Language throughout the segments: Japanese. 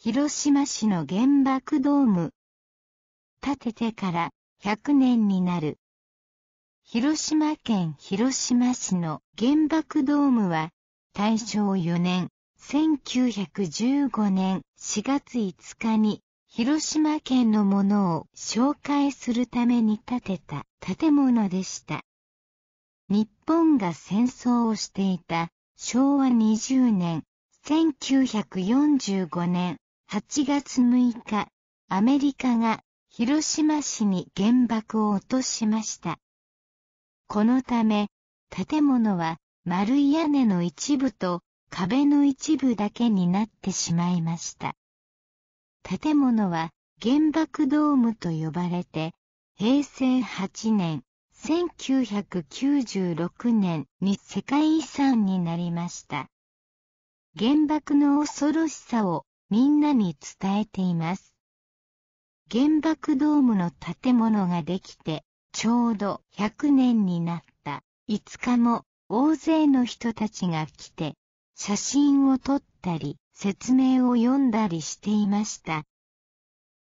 広島市の原爆ドーム。建ててから100年になる。広島県広島市の原爆ドームは、大正4年、1915年4月5日に、広島県のものを紹介するために建てた建物でした。日本が戦争をしていた昭和20年1945年8月6日、アメリカが広島市に原爆を落としました。このため、建物は丸い屋根の一部と壁の一部だけになってしまいました。建物は原爆ドームと呼ばれて、平成8年、1996年に世界遺産になりました。原爆の恐ろしさをみんなに伝えています。原爆ドームの建物ができてちょうど100年になった5日も大勢の人たちが来て写真を撮ったり説明を読んだりしていました。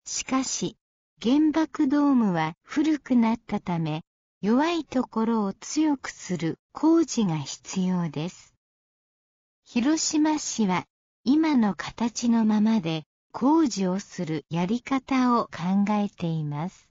しかし原爆ドームは古くなったため弱いところを強くする工事が必要です。広島市は今の形のままで工事をするやり方を考えています。